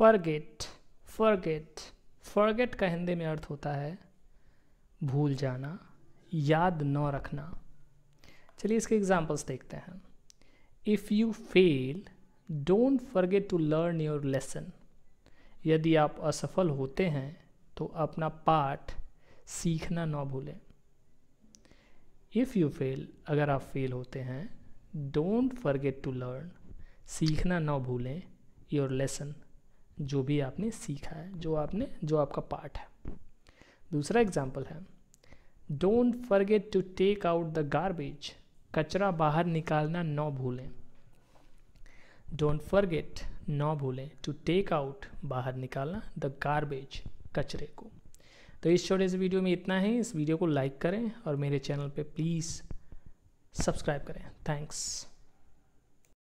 forget forget forget का हिंदी में अर्थ होता है भूल जाना याद न रखना चलिए इसके एग्जाम्पल्स देखते हैं if you fail don't forget to learn your lesson यदि आप असफल होते हैं तो अपना पाठ सीखना ना भूलें इफ़ यू फेल अगर आप फेल होते हैं डोंट फॉरगेट टू लर्न सीखना ना भूलें योर लेसन जो भी आपने सीखा है जो आपने जो आपका पार्ट है दूसरा एग्जाम्पल है don't forget to take out the garbage कचरा बाहर निकालना न भूलें डोंट फर्गेट न भूलें टू टेक आउट बाहर निकालना द गार्बेज कचरे को तो इस छोटे से वीडियो में इतना ही इस वीडियो को लाइक करें और मेरे चैनल पे प्लीज़ सब्सक्राइब करें थैंक्स